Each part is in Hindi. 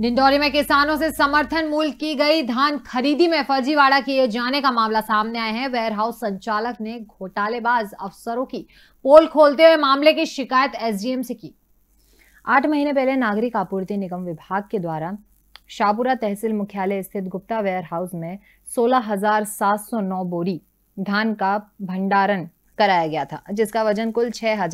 डिंडोरी में किसानों से समर्थन मूल्य की गई धान खरीदी में फर्जीवाड़ा किए जाने का मामला सामने आया है वेयरहाउस संचालक ने घोटालेबाज अफसरों की पोल खोलते हुए मामले की शिकायत एसडीएम से की आठ महीने पहले नागरिक आपूर्ति निगम विभाग के द्वारा शाहपुरा तहसील मुख्यालय स्थित गुप्ता वेयरहाउस में सोलह बोरी धान का भंडारण कराया गया था जिसका वजन कुल छह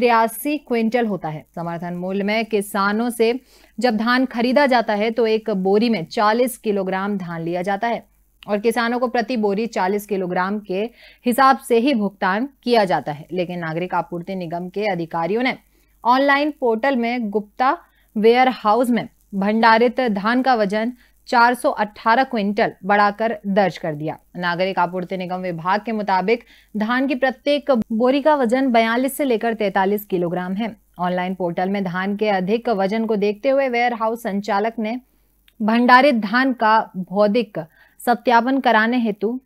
तिरासी क्विंटल होता है समर्थन मूल्य में किसानों से जब धान खरीदा जाता है तो एक बोरी में 40 किलोग्राम धान लिया जाता है और किसानों को प्रति बोरी 40 किलोग्राम के हिसाब से ही भुगतान किया जाता है लेकिन नागरिक आपूर्ति निगम के अधिकारियों ने ऑनलाइन पोर्टल में गुप्ता वेयर हाउस में भंडारित धान का वजन 418 क्विंटल बढ़ाकर दर्ज कर दिया नागरिक आपूर्ति निगम विभाग के मुताबिक धान की प्रत्येक बोरी का वजन 42 से लेकर 43 किलोग्राम है ऑनलाइन पोर्टल में धान के अधिक वजन को देखते हुए वेयर हाउस संचालक ने भंडारित धान का भौतिक सत्यापन कराने हेतु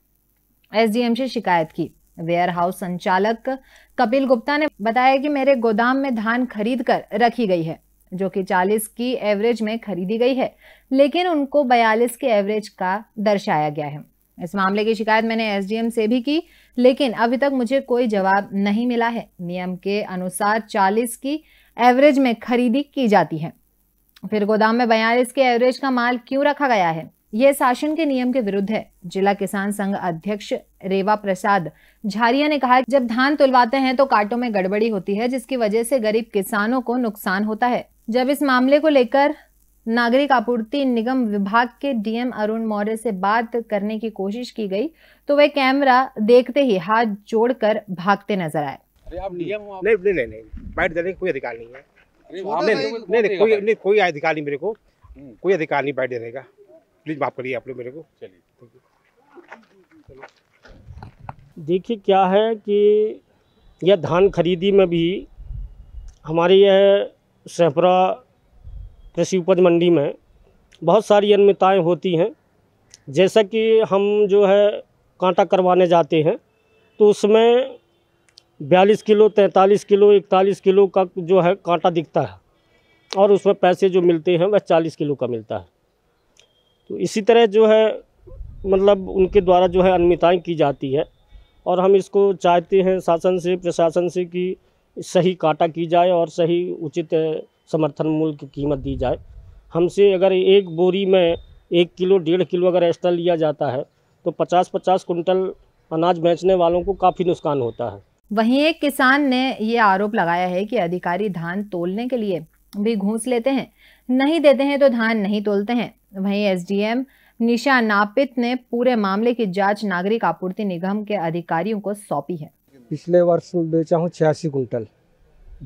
एसडीएम से शिकायत की वेयर हाउस संचालक कपिल गुप्ता ने बताया कि मेरे गोदाम में धान खरीद कर रखी गई है जो कि 40 की एवरेज में खरीदी गई है लेकिन उनको 42 के एवरेज का दर्शाया गया है इस मामले की शिकायत मैंने एसडीएम से भी की लेकिन अभी तक मुझे कोई जवाब नहीं मिला है नियम के अनुसार 40 की एवरेज में खरीदी की जाती है फिर गोदाम में बयालीस के एवरेज का माल क्यों रखा गया है यह शासन के नियम के विरुद्ध है जिला किसान संघ अध्यक्ष रेवा प्रसाद झारिया ने कहा जब धान तुलवाते हैं तो कांटों में गड़बड़ी होती है जिसकी वजह से गरीब किसानों को नुकसान होता है जब इस मामले को लेकर नागरिक आपूर्ति निगम विभाग के डीएम अरुण मौर्य से बात करने की कोशिश की गई तो वे कैमरा देखते ही हाथ जोड़कर भागते नजर आए नहीं नहीं नहीं बैठ कोई अधिकार नहीं है नहीं नहीं कोई नहीं कोई अधिकार नहीं मेरे को हम्म। कोई अधिकार नहीं बैठ देने का प्लीज माफ करिए आप लोग मेरे को चलिए देखिए क्या है कि यह धान खरीदी में भी हमारी यह सहपरा कृषि उपज मंडी में बहुत सारी अनियमितताएँ होती हैं जैसा कि हम जो है कांटा करवाने जाते हैं तो उसमें बयालीस किलो तैंतालीस किलो इकतालीस किलो का जो है कांटा दिखता है और उसमें पैसे जो मिलते हैं वह चालीस किलो का मिलता है तो इसी तरह जो है मतलब उनके द्वारा जो है अनियमितताएँ की जाती है और हम इसको चाहते हैं शासन से प्रशासन से कि सही काटा की जाए और सही उचित समर्थन मूल्य की कीमत दी जाए हमसे अगर एक बोरी में एक किलो डेढ़ किलो अगर एक्स्ट्रा लिया जाता है तो पचास पचास कुंटल अनाज बेचने वालों को काफ़ी नुकसान होता है वहीं एक किसान ने ये आरोप लगाया है कि अधिकारी धान तोलने के लिए भी घूस लेते हैं नहीं देते हैं तो धान नहीं तोलते हैं वहीं एसडीएम निशा नापित ने पूरे मामले की जांच नागरिक आपूर्ति निगम के अधिकारियों को सौंपी है पिछले वर्ष में बेचा हूँ छियासी कुंटल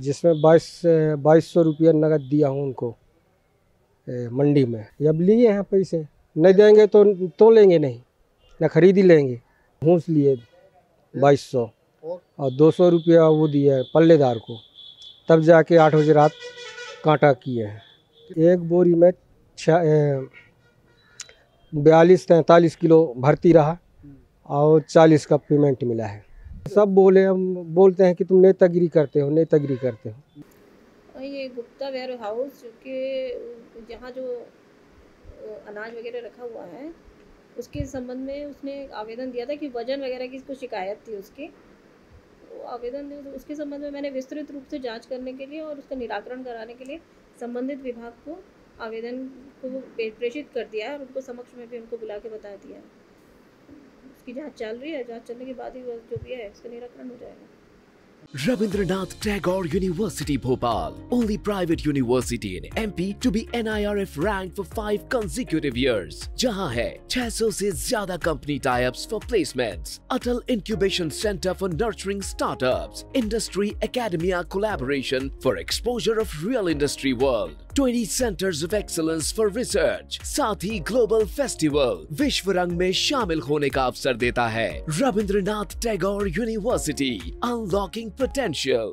जिसमें बाईस बाईस सौ रुपया नकद दिया हूँ उनको मंडी में अब लिए हैं पैसे नहीं देंगे तो तो लेंगे नहीं ना खरीद ही लेंगे घूस लिए बाईस सौ और दो सौ रुपया वो दिया है पल्लेदार को तब जाके आठ बजे रात कांटा किए हैं एक बोरी में बयालीस तैंतालीस किलो भर्ती रहा और चालीस का पेमेंट मिला है सब बोले हम बोलते हैं कि तुम नेतागिरी करते हो नेतागिरी करते हो ये गुप्ता वेयर हाउस के जहाँ जो अनाज वगैरह रखा हुआ है उसके संबंध में उसने आवेदन दिया था कि वजन वगैरह की इसको शिकायत थी उसकी आवेदन उसके संबंध में मैंने विस्तृत रूप से जांच करने के लिए और उसका निराकरण कराने के लिए संबंधित विभाग को आवेदन को प्रेषित कर दिया है और उनको समक्ष में भी उनको बुला के बता दिया है इसकी जांच चल रही है जांच चलने के बाद ही जो भी है उसका निराकरण हो जाएगा Rabindranath Tagore University Bhopal, only private university in MP to be NIRF ranked for 5 consecutive years. jahan hai 600 se zyada company tie-ups for placements, Atal Incubation Center for nurturing startups, industry academia collaboration for exposure of real industry world. 20 centres of excellence for research साथ ही ग्लोबल फेस्टिवल विश्व रंग में शामिल होने का अवसर देता है Rabindranath Tagore university unlocking potential